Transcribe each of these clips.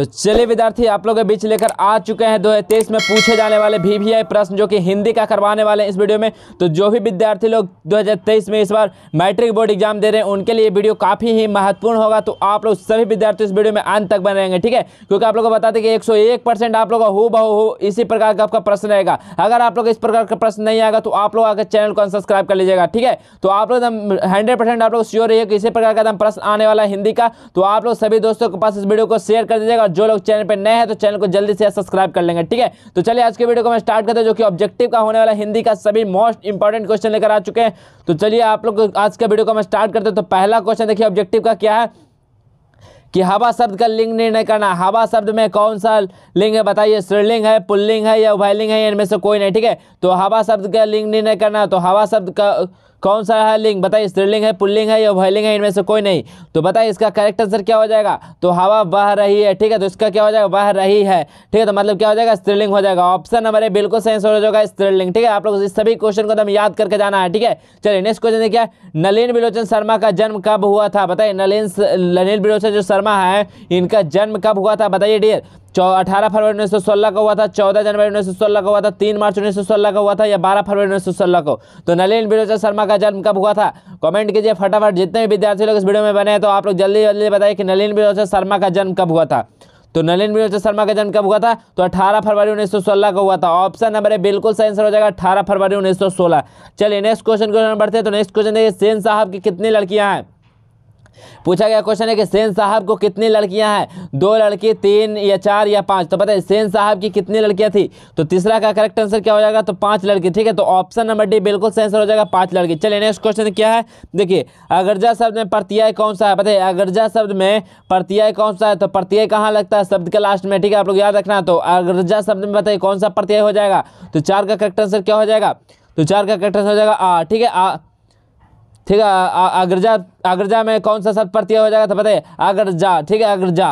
तो चलिए विद्यार्थी आप लोगों के बीच लेकर आ चुके हैं दो हजार में पूछे जाने वाले भी, भी प्रश्न जो कि हिंदी का करवाने वाले हैं इस वीडियो में तो जो भी विद्यार्थी लोग 2023 में इस बार मैट्रिक बोर्ड एग्जाम दे रहे हैं उनके लिए वीडियो काफ़ी ही महत्वपूर्ण होगा तो आप लोग सभी विद्यार्थी इस वीडियो में अंत तक बने रहेंगे ठीक है क्योंकि आप लोग को बताते कि एक आप लोग का हो बहु इसी प्रकार का आपका प्रश्न रहेगा अगर आप लोग इस प्रकार का प्रश्न नहीं आएगा तो आप लोग आकर चैनल को सब्सक्राइब कर लीजिएगा ठीक है तो आप लोग हंड्रेड आप लोग श्योर है कि इसी प्रकार का प्रश्न आने वाला है हिंदी का तो आप लोग सभी दोस्तों के पास इस वीडियो को शेयर कर दीजिएगा और जो लोग चैनल पर नए हैं तो चैनल को जल्दी से सब्सक्राइब कर लेंगे ठीक है तो चलिए आज के वीडियो को मैं स्टार्ट करता हूँ जो कि ऑब्जेक्टिव का होने वाला हिंदी का सभी मोस्ट इंपॉर्टेंट क्वेश्चन लेकर आ चुके हैं तो चलिए आप लोग आज के वीडियो को मैं स्टार्ट करते हैं तो पहला क्वेश्चन देखिए ऑब्जेक्टिव का क्या है कि हवा शब्द का लिंग निर्णय करना हवा शब्द में कौन सा लिंग है बताइए श्रीलिंग है पुल्लिंग है या उभयलिंग है इनमें से कोई नहीं ठीक है तो हवा शब्द का लिंग निर्णय करना तो हवा शब्द का कौन सा है लिंग बताइए स्त्रीलिंग है पुल्लिंग है या भयलिंग है इनमें से कोई नहीं तो बताइए इसका करेक्ट आंसर क्या हो जाएगा तो हवा बह रही है ठीक है तो इसका क्या हो जाएगा बह रही है ठीक है तो मतलब क्या हो जाएगा स्त्रीलिंग हो जाएगा ऑप्शन हमारे बिल्कुल सही हो जाएगा स्त्रीलिंग ठीक है आप लोग इस सभी क्वेश्चन को तो हमें याद करके जाना है ठीक है चलिए नेक्स्ट क्वेश्चन देखिए नलिन बिलोचन शर्मा का जन्म कब हुआ था बताइए नलिन नलिन बिलोचन जो शर्मा है इनका जन्म कब हुआ था बताइए डियर अठारह फरवरी उन्नीस सौ सोलह का हुआ था चौदह जनवरी उन्नीस सौ सोलह का हुआ था तीन मार्च उन्नीस सौ सोलह का हुआ था या बारह फरवरी उन्नीस सौ सोलह को तो नलिन बिरोजा शर्मा का जन्म कब हुआ था कमेंट कीजिए फटाफट जितने भी विद्यार्थी लोग इस वीडियो में बने हैं तो आप लोग जल्दी जल्दी बताइए कि नलिन बिरोजा शर्मा का जन्म कब हुआ था तो नलिन बिरोजा शर्मा का जन्म कब हुआ था तो अठारह फरवरी सोलह का हुआ था ऑप्शन नंबर है बिल्कुल सही आंसर हो जाएगा अठारह फरवरी सोलह चलिए नेक्स्ट क्वेश्चन क्वेश्चन बढ़ते हैं तो नेक्स्ट क्वेश्चन देखिए सेन साहब की कितनी लड़कियां हैं पूछा गया क्वेश्चन है कि सेन साहब को कितनी लड़कियां हैं दो लड़की तीन या चार या पांच तो पता है सेन साहब की कितनी लड़कियां थी तो तीसरा का करेक्ट आंसर क्या हो जाएगा तो पांच लड़की ठीक है तो ऑप्शन नंबर डी बिल्कुल सही आंसर हो जाएगा पांच लड़की चलिए नेक्स्ट क्वेश्चन क्या है देखिए अगरजा शब्द में प्रत्यय कौन सा है पता है अगरजा शब्द में प्रत्यय कौन सा है तो प्रत्यय कहाँ लगता है शब्द के लास्ट में ठीक है आप लोग याद रखना तो अगरजा शब्द में बताइए कौन सा प्रत्यय हो जाएगा तो चार का करेक्ट आंसर क्या हो जाएगा तो चार का करेक्ट आंसर हो जाएगा आ ठीक है आ ठीक है अग्रजा अग्रजा में कौन सा शब्द प्रत्यय हो जाएगा तो है अग्रजा ठीक है अग्रजा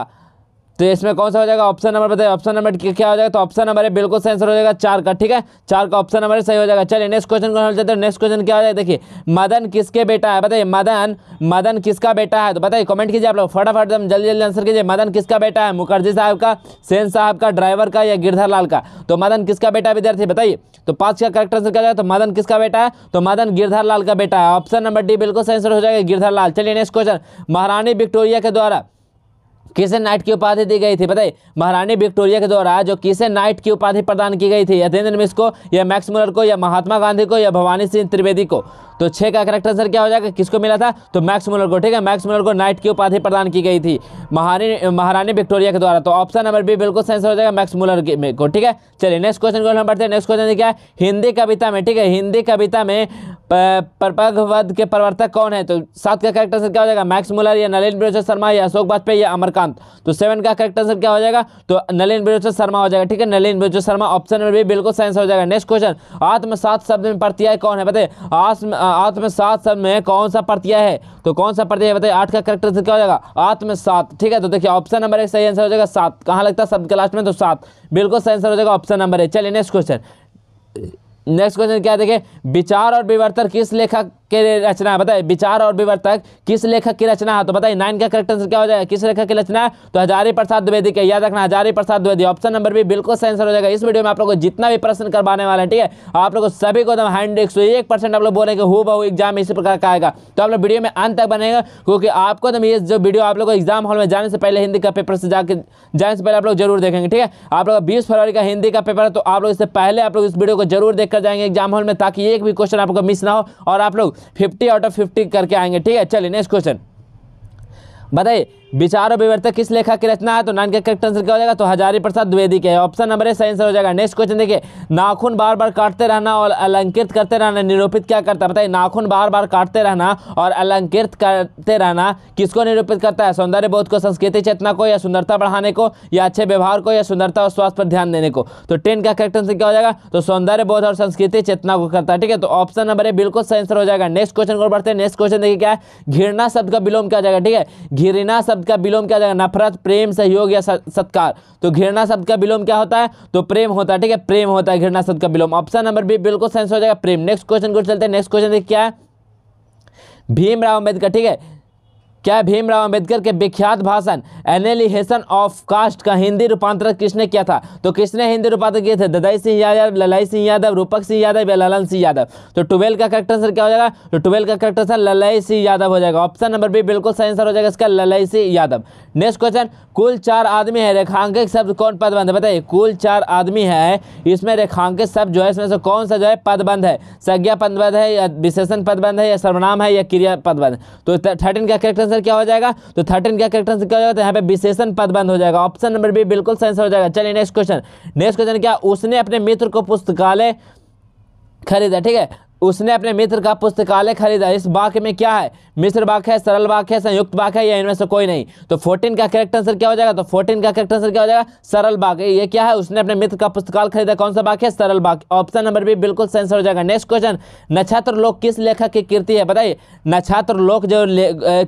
तो इसमें कौन सा हो जाएगा ऑप्शन नंबर बताइए ऑप्शन नंबर क्या हो जाएगा तो ऑप्शन नंबर है बिल्कुल सही आंसर हो जाएगा चार का ठीक है चार का ऑप्शन नंबर सही हो जाएगा चलिए नेक्स्ट क्वेश्चन कौन चलते हैं नेक्स्ट क्वेश्चन क्या हो जाएगा देखिए मदन किसके बेटा है बताइए मदन मदन किसका बेटा है तो बताइए कमेंट कीजिए आप लोग फटाफट जल्दी जल्दी आंसर कीजिए मदन किसका बेटा है मुखर्जी साहब का सेन साहब का ड्राइवर का या गिरधर लाल का तो मदन किसका बेटा विद्यार्थी बताइए तो पाँच का करेक्ट आंसर क्या जाएगा तो मदन किसका बेटा है तो मदन गिरधर लाल का बेटा है ऑप्शन नंबर डी बिल्कुल सही आंसर हो जाएगा गिरधर लाल चलिए नेक्स्ट क्वेश्चन महारानी विक्टोरिया के द्वारा किसे नाइट की उपाधि दी गई थी बताइए महारानी विक्टोरिया के द्वारा जो किसे नाइट की उपाधि प्रदान की गई थी यथेंद्र मिश्र को या मैक्स मुलर को या महात्मा गांधी को या भवानी सिंह त्रिवेदी को तो छः का करेक्ट आंसर क्या हो जाएगा किसको मिला था तो मैक्स मुलर को ठीक है मैक्स मुलर को नाइट की उपाधि प्रदान की गई थी महारानी महारानी विक्टोरिया के द्वारा तो ऑप्शन नंबर बी बिल्कुल सही हो जाएगा मैक्स मुलर को ठीक है चलिए नेक्स्ट क्वेश्चन को हम पढ़ते हैं नेक्स्ट क्वेश्चन क्या है हिंदी कविता में ठीक है हिंदी कविता में प्रपगवध के प्रवर्तक कौन है तो सात का करेक्ट आंसर क्या हो जाएगा मैक्स मुलर या नलिन बिरोचर शर्मा या अशोक वाजपेयी या अमरकांत तो सेवन का करेक्ट आंसर क्या हो जाएगा तो नलिन बिरोचर शर्मा हो जाएगा ठीक है Nalin Vilochan Sharma option number B बिल्कुल साइंस हो जाएगा नेक्स्ट क्वेश्चन आत्मसात शब्द में प्रत्याय कौन है बताए आत्म आत्मसात सर में कौन सा प्रत्यय है तो कौन सा प्रत्यय बताइए आठ का करेक्टर क्या हो जाएगा आत्मसात ठीक है तो देखिए ऑप्शन नंबर एक सही आंसर हो जाएगा सात कहाँ लगता है शब्द के लास्ट में तो सात बिल्कुल सही आंसर हो जाएगा ऑप्शन नंबर एक चलिए नेक्स्ट क्वेश्चन नेक्स्ट क्वेश्चन क्या देखें विचार और विवर्तक किस लेखक के रचना है बताए विचार और विवर्तक किस लेखक की रचना है तो बताइए नाइन का करेक्ट आंसर क्या हो जाएगा किस लेखक की रचना है तो हजारी प्रसाद द्विवेदी का याद रखना हजारी प्रसाद द्विवेदी ऑप्शन नंबर भी बिल्कुल सही आंसर हो जाएगा इस वीडियो में आप लोग को जितना भी प्रश्न करवाने वाले हैं ठीक है आप लोग सभी को एकदम हंड्रेड सौ तो एक परसेंट आप लोग बोलेंगे हो बहु एग्जाम इसी प्रकार का आएगा तो आप लोग वीडियो में अंत तक बनेगा क्योंकि आपको एकदम तो ये जो वीडियो आप लोग एग्जाम हॉल में जाने से पहले हिंदी का पेपर से जाकर जाने से पहले आप लोग जरूर देखेंगे ठीक है आप लोग बीस फरवरी का हिंदी का पेपर है तो आप लोग इससे पहले आप लोग इस वीडियो को जरूर देख लेकर जाएंगे एग्जाम हॉल में ताकि एक भी क्वेश्चन आपको मिस ना हो और आप लोग फिफ्टी आउट ऑफ फिफ्टी करके आएंगे ठीक है चलिए नेक्स्ट क्वेश्चन बताइए विचार और विवर्तक किस लेखक की रचना है तो नान का करेक्ट आंसर क्या हो जाएगा तो हजारी प्रसाद द्विवेदी के ऑप्शन नंबर ए सही आंसर हो जाएगा नेक्स्ट क्वेश्चन देखिए नाखून बार बार काटते रहना और अलंकृत करते रहना निरूपित क्या करता है बताइए नाखून बार बार काटते रहना और अलंकृत करते रहना किसको निरूपित करता है सौंदर्य बोध को संस्कृति चेतना को या सुंदरता बढ़ाने को या अच्छे व्यवहार को या सुंदरता और स्वास्थ्य पर ध्यान देने को तो टेन का करेक्ट आंसर क्या हो जाएगा तो सौंदर्य बोध और संस्कृति चेतना को करता है ठीक है तो ऑप्शन नंबर ए बिल्कुल सही आंसर हो जाएगा नेक्स्ट क्वेश्चन को बढ़ते हैं नेक्स्ट क्वेश्चन देखिए क्या है घिरना शब्द का विलोम क्या हो जाएगा ठीक है घिरना शब्द शब्द का विलोम क्या जाएगा नफरत प्रेम सहयोग या सत्कार तो घृणा शब्द का विलोम क्या होता है तो प्रेम होता है ठीक है प्रेम होता है घृणा शब्द का विलोम ऑप्शन नंबर बी बिल्कुल सेंस हो जाएगा प्रेम नेक्स्ट क्वेश्चन को चलते हैं नेक्स्ट क्वेश्चन क्या है भीमराव अम्बेडकर ठीक है क्या भीमराव अंबेडकर के विख्यात भाषण एनेलिहेशन ऑफ कास्ट का हिंदी रूपांतरण किसने किया था तो किसने हिंदी रूपांतरण किए थे ददाई सिंह यादव ललाई सिंह यादव रूपक सिंह यादव या ललन सिंह यादव तो ट्वेल्व का करेक्ट आंसर क्या हो जाएगा तो ट्वेल्व का करेक्ट आंसर ललाई सिंह यादव हो जाएगा ऑप्शन नंबर बी बिल्कुल सही आंसर हो जाएगा इसका ललाई सिंह यादव नेक्स्ट क्वेश्चन कुल चार आदमी है रेखांकित शब्द कौन पदबंध है बताइए कुल चार आदमी है इसमें रेखांकित शब्द जो है इसमें से कौन सा जो है पदबंध है संज्ञा पदबंध है या विशेषण पदबंध है या सर्वनाम है या क्रिया पदबंध तो थर्टीन का करेक्ट आंसर आंसर क्या हो जाएगा तो थर्टीन क्या करेक्ट आंसर क्या हो जाएगा यहाँ पे विशेषण पद बंद हो जाएगा ऑप्शन नंबर बी बिल्कुल सही आंसर हो जाएगा चलिए नेक्स्ट क्वेश्चन नेक्स्ट क्वेश्चन क्या उसने अपने मित्र को पुस्तकालय खरीदा ठीक है उसने अपने मित्र का पुस्तकालय खरीदा इस वाक्य में क्या है मिश्र वाक्य है सरल वाक्य है संयुक्त वाक्य है या इनमें से कोई नहीं तो फोर्टीन का करेक्ट आंसर क्या हो जाएगा तो फोर्टीन का करेक्ट आंसर क्या हो जाएगा सरल वाक्य ये क्या है उसने अपने मित्र का पुस्तकालय खरीदा कौन सा वाक्य है सरल वाक्य ऑप्शन नंबर बी बिल्कुल सेंसर हो जाएगा नेक्स्ट क्वेश्चन नक्षत्र लोक किस लेखक की कृति है बताइए नक्षत्र लोक जो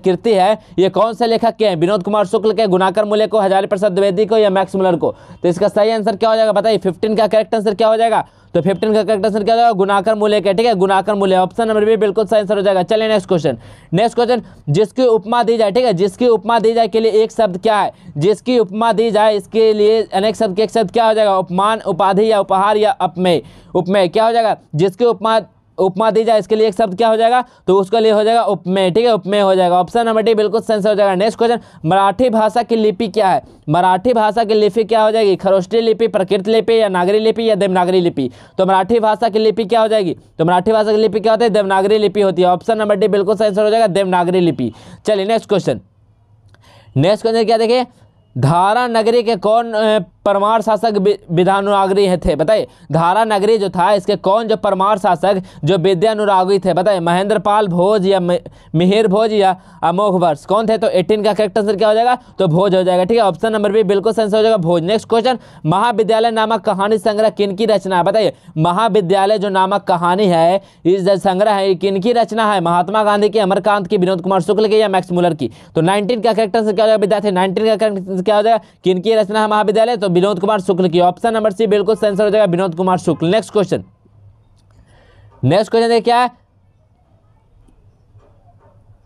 कृति है ये कौन से लेखक के हैं विनोद कुमार शुक्ल के गुनाकर मूल्य को हजारी प्रसाद द्विवेदी को या मैक्स मुलर को तो इसका सही आंसर क्या हो जाएगा बताइए फिफ्टीन का करेक्ट आंसर क्या हो जाएगा तो फिफ्टीन का करेक्ट आंसर क्या होगा गुनाकर मूल्य का ठीक है गुनाकर मूल्य ऑप्शन नंबर बी बिल्कुल सही आंसर हो जाएगा चलिए नेक्स्ट क्वेश्चन नेक्स्ट क्वेश्चन जिसकी उपमा दी जाए ठीक है जिसकी उपमा दी जाए के लिए एक शब्द क्या है जिसकी उपमा दी जाए इसके लिए अनेक शब्द के एक शब्द क्या हो जाएगा उपमान उपाधि या उपहार या अपमेय उपमेय क्या हो जाएगा जिसकी उपमा उपमा दी जाए इसके लिए एक शब्द क्या हो जाएगा तो उसके लिए हो जाएगा उपमेय ठीक है उपमेय हो जाएगा ऑप्शन नंबर डी बिल्कुल सेंस हो जाएगा नेक्स्ट क्वेश्चन मराठी भाषा की लिपि क्या है मराठी भाषा की लिपि क्या हो जाएगी खरोष्टी लिपि प्रकृत लिपि या नागरी लिपि या देवनागरी लिपि तो मराठी भाषा की लिपि क्या हो जाएगी तो मराठी भाषा की लिपि क्या होती है देवनागरी लिपि होती है ऑप्शन नंबर डी बिल्कुल सेंसर हो जाएगा देवनागरी लिपि चलिए नेक्स्ट क्वेश्चन नेक्स्ट क्वेश्चन क्या देखिए धारा नगरी के कौन परमार शासक है थे बताइए धारा नगरी जो था इसके कौन जो परमार शासक जो विद्यानुरागरी थे बताइए महेंद्रपाल भोज या मिहिर भोज या अमोघ वर्ष कौन थे तो एटीन का करेक्ट आंसर क्या हो जाएगा तो भोज हो जाएगा ठीक है ऑप्शन नंबर बी बिल्कुल आंसर हो जाएगा भोज नेक्स्ट क्वेश्चन महाविद्यालय नामक कहानी संग्रह किन की रचना है बताइए महाविद्यालय जो नामक कहानी है इस संग्रह है किन की रचना है महात्मा गांधी की अमरकांत की विनोद कुमार शुक्ल की या मैक्स मुलर की तो नाइनटीन का करेक्ट आंसर क्या हो जाएगा विद्यार्थी नाइनटीन का करेक्ट क्या हो जाएगा किन की रचना है महाविद्यालय तो विनोद कुमार शुक्ल की ऑप्शन नंबर सी बिल्कुल आंसर हो जाएगा Vinod Kumar Shukla next question next question देखिए क्या है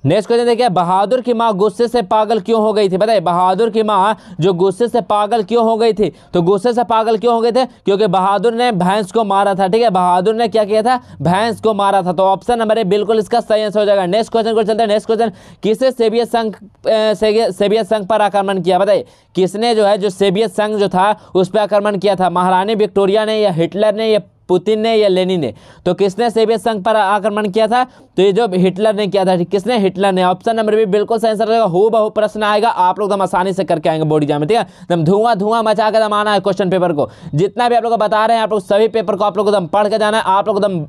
नेक्स्ट क्वेश्चन देखिए बहादुर की माँ गुस्से से पागल क्यों हो गई थी बताइए बहादुर की माँ जो गुस्से से पागल क्यों हो गई थी तो गुस्से से पागल क्यों हो गए थे क्योंकि बहादुर ने भैंस को मारा था ठीक है बहादुर ने क्या किया था भैंस को मारा था तो ऑप्शन नंबर ए बिल्कुल इसका सही आंसर हो जाएगा नेक्स्ट क्वेश्चन को चलते हैं नेक्स्ट क्वेश्चन किसे सेबियत संघ सेबियत संघ पर आक्रमण किया बताइए किसने जो है जो सेबियत संघ जो था उस पर आक्रमण किया था महारानी विक्टोरिया ने या हिटलर ने या पुतिन ने या लेनिन ने तो किसने सोवियत संघ पर आक्रमण किया था तो ये जो हिटलर ने किया था किसने हिटलर ने ऑप्शन नंबर भी बिल्कुल सही आंसर रहेगा हो बहु प्रश्न आएगा आप लोग तो आसानी से करके आएंगे बोर्ड एग्जाम में ठीक है एकदम तो धुआं धुआं मचा के दम आना है क्वेश्चन पेपर को जितना भी आप लोग बता रहे हैं आप लोग सभी पेपर को आप लोग एकदम तो पढ़ के जाना है आप लोग एकदम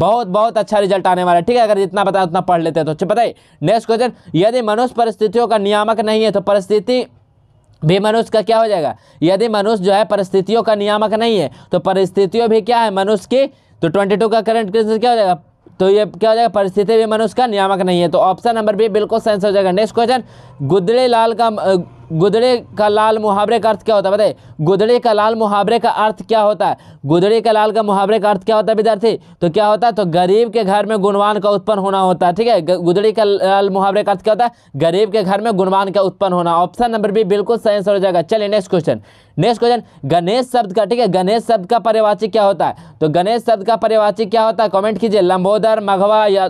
बहुत बहुत अच्छा रिजल्ट आने वाला है ठीक है अगर जितना बताया उतना पढ़ लेते हैं तो अच्छा बताइए नेक्स्ट क्वेश्चन यदि मनुष्य परिस्थितियों का नियामक नहीं है तो परिस्थिति बेमनुष्य का क्या हो जाएगा यदि मनुष्य जो है परिस्थितियों का नियामक नहीं है तो परिस्थितियों भी क्या है मनुष्य की तो ट्वेंटी टू का करंट क्वेश्चन क्या हो जाएगा तो ये क्या हो जाएगा परिस्थिति भी मनुष्य का नियामक नहीं है तो ऑप्शन नंबर बी बिल्कुल सेंस हो जाएगा नेक्स्ट क्वेश्चन गुदड़े लाल का गुदड़े का लाल मुहावरे का अर्थ क्या होता है बताए गुदड़े का लाल मुहावरे का अर्थ क्या होता है गुदड़े का लाल का मुहावरे का अर्थ क्या होता है विद्यार्थी तो क्या होता है तो गरीब के घर में गुणवान का उत्पन्न होना होता है ठीक है गुदड़े का लाल मुहावरे का अर्थ क्या होता है गरीब के घर में गुणवान का उत्पन्न होना ऑप्शन नंबर बी बिल्कुल सही आंसर हो जाएगा चलिए next question next question Ganesh शब्द का ठीक है गणेश शब्द का परिवाची क्या होता है तो गणेश शब्द का परिवाची क्या होता है कॉमेंट कीजिए लंबोदर मघवा या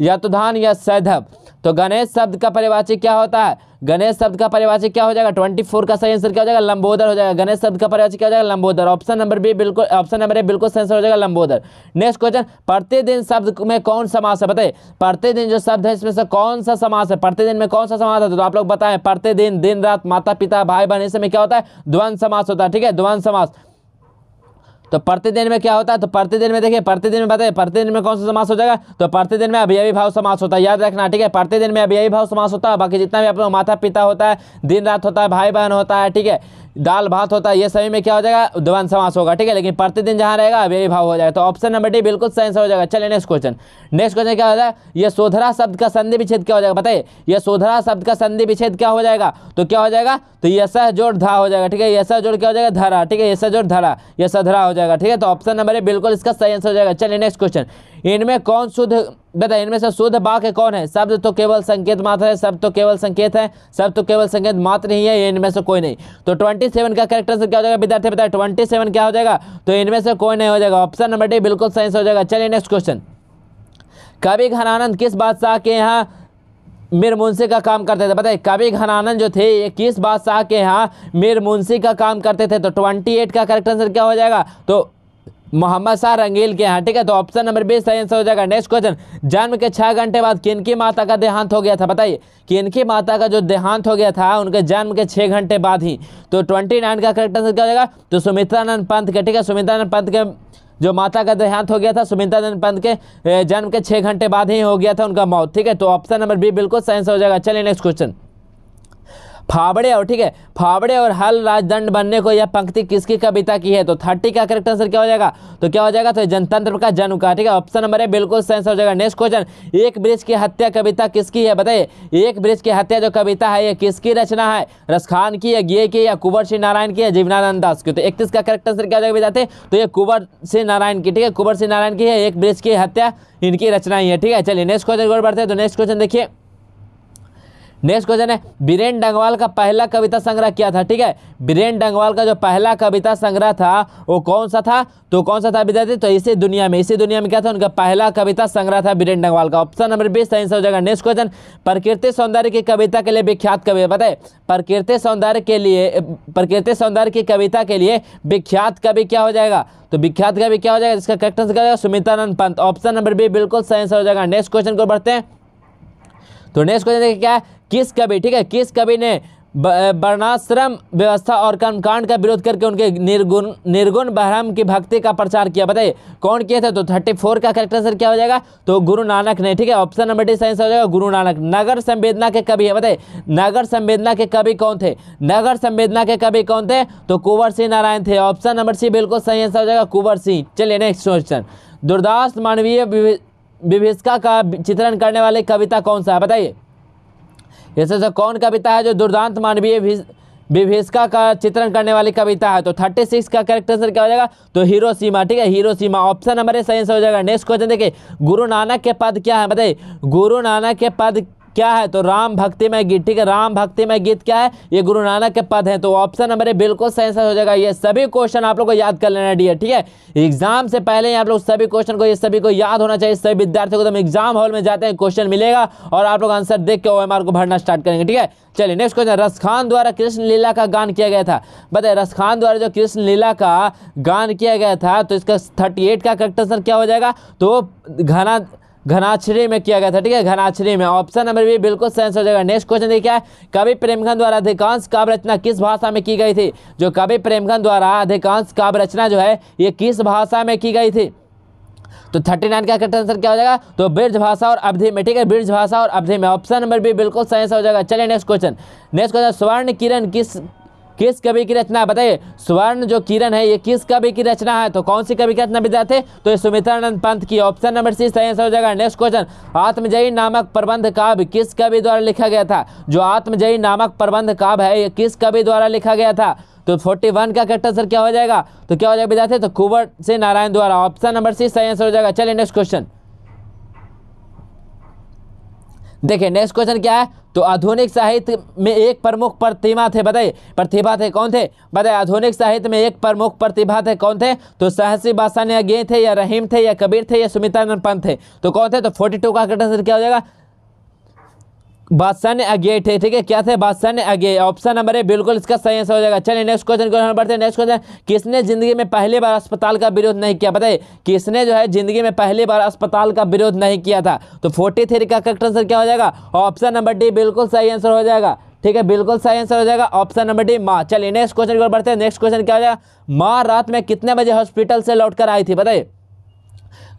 या तो धान या सैधव तो गणेश शब्द का परिभाषी क्या होता है गणेश शब्द का परिभाषी क्या हो जाएगा ट्वेंटी फोर का सही आंसर क्या हो जाएगा लंबोदर हो जाएगा गणेश शब्द का परिभाषी क्या हो जाएगा लंबोदर ऑप्शन नंबर बी बिल्कुल ऑप्शन नंबर ए बिल्कुल सही आंसर हो जाएगा लंबोदर नेक्स्ट क्वेश्चन प्रतिदिन शब्द में कौन समास है बताइए प्रतिदिन जो शब्द है इसमें से कौन सा समास है प्रतिदिन में कौन सा समास है तो आप लोग बताएं प्रतिदिन दिन रात माता पिता भाई बहन इसमें क्या होता है द्वंद समास होता है ठीक है द्वंद समास तो प्रतिदिन में क्या होता है तो प्रतिदिन में देखिए प्रतिदिन में बताइए प्रतिदिन में कौन सा समास हो जाएगा तो प्रतिदिन में अभियावी भाव समास होता है याद रखना ठीक है प्रतिदिन में अभियावी भाव समास होता है बाकी जितना भी अपना माता पिता होता है दिन रात होता है भाई बहन होता है ठीक है दाल भात होता है ये सभी में क्या हो जाएगा द्वन समास होगा ठीक है लेकिन प्रतिदिन जहाँ रहेगा अव्ययी भाव हो जाएगा तो ऑप्शन नंबर डी बिल्कुल सही हो जाएगा चलिए नेक्स्ट क्वेश्चन नेक्स्ट क्वेश्चन क्या हो जाएगा ये सोधरा शब्द का संधि विच्छेद क्या हो जाएगा बताइए ये सोधरा शब्द का संधि विच्छेद क्या हो जाएगा तो क्या हो जाएगा तो यशा जोड़ धा हो जाएगा ठीक है यशा जोड़ क्या हो जाएगा धरा ठीक है यशा जोड़ धरा यशा धरा हो जाएगा ठीक है तो ऑप्शन नंबर ए बिल्कुल इसका सही आंसर हो जाएगा चलिए नेक्स्ट क्वेश्चन इनमें कौन शुद्ध बताए इनमें से शुद्ध वाक्य कौन है शब्द तो केवल संकेत मात्र है शब्द तो केवल संकेत है शब्द तो केवल संकेत मात्र ही है इनमें से कोई नहीं तो ट्वेंटी सेवन का करेक्ट आंसर क्या हो जाएगा विद्यार्थी बताए ट्वेंटी सेवन क्या हो जाएगा तो इनमें से कोई नहीं हो जाएगा ऑप्शन नंबर डी बिल्कुल सही आंसर हो जाएगा चलिए नेक्स्ट क्वेश्चन कवि घनानंद किस बादशाह के यहाँ मीर मुंशी का काम करते थे बताए कवि घनानंद जो थे ये किस बादशाह के यहाँ मीर मुंशी का काम करते थे तो ट्वेंटी एट का करेक्ट आंसर क्या हो जाएगा तो मोहम्मद शाह रंगील के यहाँ ठीक है तो ऑप्शन नंबर बीस सही आंसर हो जाएगा नेक्स्ट क्वेश्चन जन्म के छः घंटे बाद किनकी माता का देहांत हो गया था बताइए किनकी माता का जो देहांत हो गया था उनके जन्म के छः घंटे बाद ही तो ट्वेंटी नाइन का करेक्ट आंसर क्या हो जाएगा तो सुमित्रानंद पंत के ठीक है सुमित्रानंद पंत के जो माता का देहांत हो गया था सुमिता पंत के जन्म के छः घंटे बाद ही हो गया था उनका मौत ठीक है तो ऑप्शन नंबर बी बिल्कुल साइंस हो जाएगा चलिए नेक्स्ट क्वेश्चन फावड़े और ठीक है फावड़े और हल राजदंड बनने को यह पंक्ति किसकी कविता की है तो थर्टी का करेक्ट आंसर क्या हो जाएगा तो क्या हो जाएगा तो जनतंत्र का जन्म का ठीक है ऑप्शन नंबर है बिल्कुल सही आंसर हो जाएगा नेक्स्ट क्वेश्चन एक ब्रिज की हत्या कविता किसकी है बताइए एक ब्रिज की हत्या जो कविता है यह किसकी रचना है रसखान की या गे की या कुंवर सिंह नारायण की या जीवनानंद दास की तो इकतीस का करेक्ट आंसर क्या हो जाएगा बताते तो ये कुंवर सिंह नारायण की ठीक है कुंवर सिंह नारायण की है एक ब्रिज की हत्या इनकी रचना ही है ठीक है चलिए नेक्स्ट क्वेश्चन बढ़ते हैं तो नेक्स्ट क्वेश्चन देखिए नेक्स्ट क्वेश्चन है बीरेन डंगवाल का पहला कविता संग्रह क्या था ठीक है बीरेन डंगवाल का जो पहला कविता संग्रह था वो कौन सा था तो कौन सा था विद्यार्थी तो इसी दुनिया में इसी दुनिया में क्या था उनका पहला कविता संग्रह था बीरेन डंगवाल का ऑप्शन नंबर बीस सही हो जाएगा नेक्स्ट क्वेश्चन प्रकृति सौंदर्य की कविता के लिए विख्यात कवि बताए प्रकृति सौंदर्य के लिए प्रकृति सौंदर्य की कविता के लिए विख्यात कवि क्या हो जाएगा तो विख्यात कवि क्या हो जाएगा इसका करेक्ट आंसर क्या हो जाएगा Sumitanand Pant option number B बिल्कुल सही हो जाएगा नेक्स्ट क्वेश्चन को बढ़ते हैं तो नेक्स्ट क्वेश्चन देखिए क्या है किस कवि ठीक है किस कवि ने वर्णाश्रम व्यवस्था और कर्मकांड का विरोध करके उनके निर्गुण निर्गुण बहरम की भक्ति का प्रचार किया बताइए कौन किया था तो थर्टी फोर का करेक्टर आंसर क्या हो जाएगा तो गुरु नानक ने ठीक है ऑप्शन नंबर डी सही हो जाएगा गुरु नानक नगर संवेदना के कवि है बताइए नगर संवेदना के कवि कौन थे नगर संवेदना के कवि कौन थे तो कुंवर सिंह नारायण थे ऑप्शन नंबर सी बिल्कुल सही आंसर हो जाएगा कुंवर सिंह चलिए नेक्स्ट क्वेश्चन दुर्दास मानवीय विभिषका का चित्रण करने वाली कविता कौन सा है बताइए इसमें से कौन कविता है जो दुर्दांत मानवीय विभिषका का चित्रण करने वाली कविता है तो थर्टी सिक्स का करेक्ट आंसर क्या हो जाएगा तो हीरो सीमा ठीक है Hiroshima option number A सही आंसर हो जाएगा नेक्स्ट क्वेश्चन देखिए गुरु नानक के पद क्या है बताइए गुरु नानक के पद क्या है तो राम भक्ति में गीत ठीक है राम भक्ति में गीत क्या है ये गुरु नानक के पद हैं तो ऑप्शन नंबर बिल्कुल सही सही हो जाएगा ये सभी क्वेश्चन आप लोग को याद कर लेना डी ठीक है एग्जाम से पहले आप लोग सभी क्वेश्चन को ये सभी को याद होना चाहिए सभी विद्यार्थियों को तो एग्जाम हॉल में जाते हैं क्वेश्चन मिलेगा और आप लोग आंसर देख के ओ को भरना स्टार्ट करेंगे ठीक है चलिए नेक्स्ट क्वेश्चन रसखान द्वारा कृष्ण लीला का गान किया गया था बताए रसखान द्वारा जो कृष्ण लीला का गान किया गया था तो इसका थर्टी एट का करेक्ट आंसर क्या हो जाएगा तो घना घनाक्षरी में किया गया था ठीक है घनाक्षरी में ऑप्शन नंबर बी बिल्कुल सेंस हो जाएगा नेक्स्ट क्वेश्चन देखिए कवि प्रेमघन द्वारा अधिकांश काव्य रचना किस भाषा में की गई थी जो कवि प्रेमघन द्वारा अधिकांश काव्य रचना जो है ये किस भाषा में की गई थी तो थर्टी नाइन का करेक्ट आंसर क्या हो जाएगा तो ब्रज भाषा और अवधि में ठीक है ब्रज भाषा और अवधि में ऑप्शन नंबर बी बिल्कुल सही हो जाएगा चलिए नेक्स्ट क्वेश्चन नेक्स्ट क्वेश्चन स्वर्ण किरण किस किस कवि की रचना बताइए स्वर्ण जो किरण है ये किस कवि की रचना है तो कौन सी कवि की रचना थे तो ये सुमित्रानंद पंत की ऑप्शन नंबर सी सही आंसर हो जाएगा नेक्स्ट क्वेश्चन आत्मजयी नामक प्रबंध काव्य किस कवि द्वारा लिखा गया था जो आत्मजयी नामक प्रबंध काव्य है ये किस कवि द्वारा लिखा गया था तो 41 का करेक्ट आंसर क्या हो जाएगा तो क्या हो जाएगा विद्यार्थी तो कुंवर से नारायण द्वारा ऑप्शन नंबर सी सही आंसर हो जाएगा चलिए नेक्स्ट क्वेश्चन देखिए नेक्स्ट क्वेश्चन क्या है तो आधुनिक साहित्य में एक प्रमुख प्रतिमा थे बताइए प्रतिभा थे कौन थे बताए आधुनिक साहित्य में एक प्रमुख प्रतिभा थे कौन थे तो सहसी बासानिया गे थे या रहीम थे या कबीर थे या सुमिता पंत थे तो कौन थे तो फोर्टी टू का क्या हो जाएगा बादशाह ने अगे थे ठीक है क्या थे बादशाह ने अगे ऑप्शन नंबर है बिल्कुल इसका सही आंसर हो जाएगा चलिए नेक्स्ट क्वेश्चन क्वेश्चन बढ़ते हैं नेक्स्ट क्वेश्चन किसने जिंदगी में पहली बार अस्पताल का विरोध नहीं किया बताइए किसने जो है जिंदगी में पहली बार अस्पताल का विरोध नहीं किया था तो फोर्टी थ्री का करेक्ट आंसर क्या हो जाएगा ऑप्शन नंबर डी बिल्कुल सही आंसर हो जाएगा ठीक है बिल्कुल सही आंसर हो जाएगा ऑप्शन नंबर डी माँ चलिए नेक्स्ट क्वेश्चन की ओर बढ़ते हैं नेक्स्ट क्वेश्चन क्या हो जाएगा माँ रात में कितने बजे हॉस्पिटल से लौट कर आई थी बताइए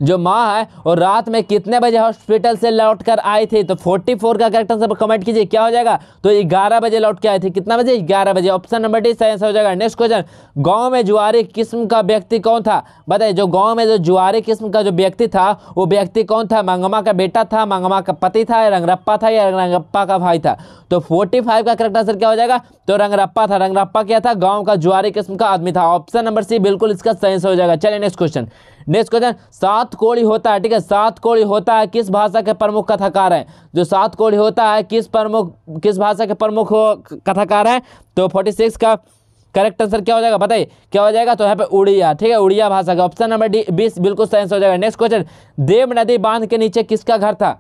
जो माँ है और रात में कितने बजे हॉस्पिटल से लौट कर आई थी तो 44 का करेक्ट आंसर कमेंट कीजिए क्या हो जाएगा तो 11 बजे लौट के आई थी कितना बजे 11 बजे ऑप्शन नंबर डी सही हो जाएगा नेक्स्ट क्वेश्चन गाँव में जुआरी किस्म का व्यक्ति कौन था बताइए जो गाँव में जो जुआरी किस्म का जो व्यक्ति था वो व्यक्ति कौन था मंगमा का बेटा था मंगमा का पति था रंगरप्पा था या रंगरप्पा का भाई था तो फाइव का करेक्ट आंसर क्या हो जाएगा तो रंगरप्पा था रंगरप्पा क्या था गाँव का जुआरी किस्म का आदमी था ऑप्शन नंबर सी बिल्कुल इसका सही हो जाएगा चलिए नेक्स्ट क्वेश्चन नेक्स्ट क्वेश्चन सात कोड़ी होता है ठीक है सात कोड़ी होता है किस भाषा के प्रमुख कथाकार हैं जो सात कोड़ी होता है किस प्रमुख किस भाषा के प्रमुख कथाकार हैं तो फोर्टी सिक्स का करेक्ट आंसर क्या हो जाएगा बताइए क्या हो जाएगा तो यहाँ पे उड़िया ठीक है उड़िया भाषा का ऑप्शन नंबर डी बीस बिल्कुल सही हो जाएगा नेक्स्ट क्वेश्चन देव नदी बांध के नीचे किसका घर था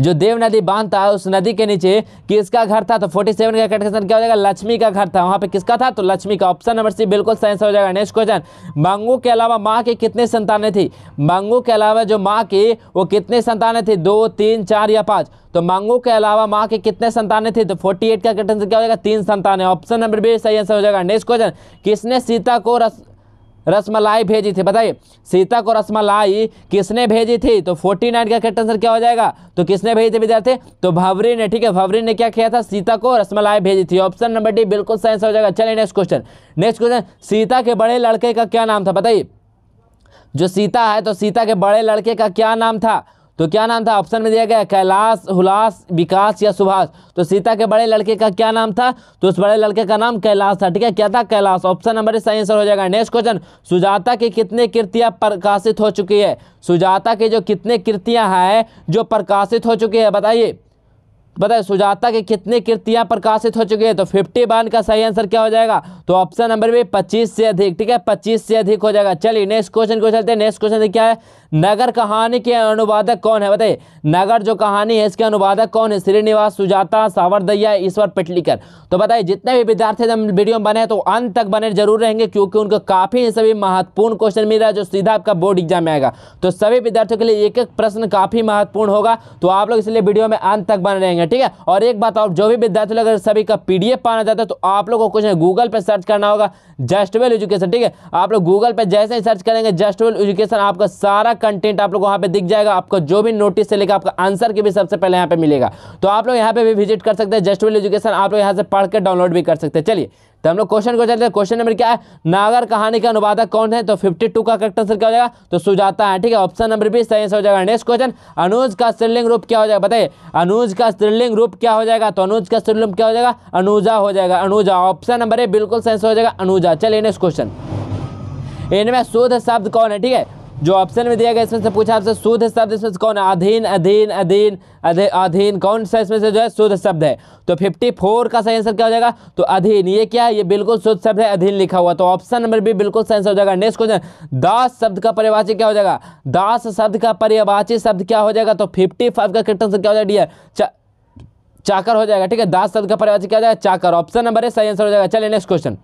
जो देव नदी बांध था उस नदी के नीचे किसका घर था तो 47 का करेक्ट क्या हो जाएगा लक्ष्मी का घर था वहां पे किसका था तो लक्ष्मी का ऑप्शन नंबर सी बिल्कुल साइंस हो जाएगा नेक्स्ट क्वेश्चन मांगू के अलावा माँ की कितने संतानें थी मांगू के अलावा जो माँ की वो कितने संतानें थी दो तीन चार या पाँच तो मांगू के अलावा माँ के कितने संतानें थी तो 48 का करेक्ट आंसर क्या हो जाएगा तीन संतानें ऑप्शन नंबर बी सही आंसर हो जाएगा नेक्स्ट क्वेश्चन किसने सीता को रसमलाई भेजी थी बताइए सीता को रसमलाई किसने भेजी थी तो 49 का करेक्ट आंसर क्या हो जाएगा तो किसने भेजी थी विद्यार्थी तो भवरी ने ठीक है भवरी ने क्या किया था सीता को रसमलाई भेजी थी ऑप्शन नंबर डी बिल्कुल साइंस हो जाएगा चलिए next question next question Sita के बड़े लड़के का क्या नाम था बताइए जो सीता है तो सीता के बड़े लड़के का क्या नाम था तो क्या नाम था ऑप्शन में दिया गया कैलाश हुलास विकास या सुभाष तो सीता के बड़े लड़के का क्या नाम था तो उस बड़े लड़के का नाम कैलाश था ठीक है क्या था कैलाश ऑप्शन नंबर सही आंसर हो जाएगा नेक्स्ट क्वेश्चन सुजाता की कितने कृतियाँ प्रकाशित हो चुकी है सुजाता की जो कितने कृतियाँ हैं जो प्रकाशित हो चुकी है बताइए बताए सुजाता के कितने कृतियां प्रकाशित हो चुकी है तो फिफ्टी वन का सही आंसर क्या हो जाएगा तो ऑप्शन नंबर बी पच्चीस से अधिक ठीक है पच्चीस से अधिक हो जाएगा चलिए नेक्स्ट क्वेश्चन को चलते हैं नेक्स्ट क्वेश्चन क्या है नगर कहानी के अनुवादक कौन है बताइए नगर जो कहानी है इसके अनुवादक कौन है श्रीनिवास सुजाता सावरदैया ईश्वर पिटलीकर तो बताइए जितने भी विद्यार्थी हम वीडियो में बने तो अंत तक बने जरूर रहेंगे क्योंकि उनको काफ़ी सभी महत्वपूर्ण क्वेश्चन मिल रहा है जो सीधा आपका बोर्ड एग्जाम में आएगा तो सभी विद्यार्थियों के लिए एक एक प्रश्न काफ़ी महत्वपूर्ण होगा तो आप लोग इसलिए वीडियो में अंत तक बने रहेंगे देंगे ठीक है और एक बात और जो भी विद्यार्थी लोग सभी का पी पाना चाहते हैं तो आप लोगों को कुछ गूगल पर सर्च करना होगा जस्ट वेल एजुकेशन ठीक है आप लोग गूगल पर जैसे ही सर्च करेंगे जस्ट वेल एजुकेशन आपका सारा कंटेंट आप लोग वहाँ पर दिख जाएगा आपको जो भी नोटिस से लेकर आपका आंसर की भी सबसे पहले यहाँ पर मिलेगा तो आप लोग यहाँ पर भी विजिट कर सकते हैं जस्ट वेल एजुकेशन आप लोग यहाँ से पढ़ डाउनलोड भी कर सकते हैं चलिए तो हम लोग क्वेश्चन को चलते हैं क्वेश्चन नंबर क्या है नागर कहानी का अनुवादक कौन है तो फिफ्टी टू का करेक्ट आंसर क्या हो जाएगा तो सुजाता है ठीक है ऑप्शन नंबर बी सही आंसर हो जाएगा नेक्स्ट क्वेश्चन अनुज का स्त्रीलिंग रूप क्या हो जाएगा बताइए अनुज का स्त्रीलिंग रूप क्या हो जाएगा तो अनुज का स्त्रीलिंग क्या हो जाएगा अनुजा हो जाएगा अनुजा ऑप्शन नंबर ए बिल्कुल सही आंसर हो जाएगा अनुजा चलिए नेक्स्ट क्वेश्चन इनमें शोध शब्द कौन है ठीक है जो ऑप्शन में दिया गया इसमें से पूछा आपसे शुद्ध शब्द इसमें से कौन है अधीन अधीन अधीन अधीन कौन सा इसमें से जो है शुद्ध शब्द है तो 54 का सही आंसर क्या हो जाएगा तो अधीन ये क्या है ये बिल्कुल शुद्ध शब्द है अधीन लिखा हुआ तो ऑप्शन नंबर बी बिल्कुल सही आंसर हो जाएगा नेक्स्ट क्वेश्चन दास शब्द का परिभाषी क्या हो जाएगा दास शब्द का परिभाषी शब्द क्या हो जाएगा तो फिफ्टी फाइव का क्रिप्टन क्या हो जाएगा डियर चाकर हो जाएगा ठीक है दास शब्द का परिभाषी क्या हो जाएगा चाकर ऑप्शन नंबर है सही आंसर हो जाएगा चलिए नेक्स्ट क्वेश्चन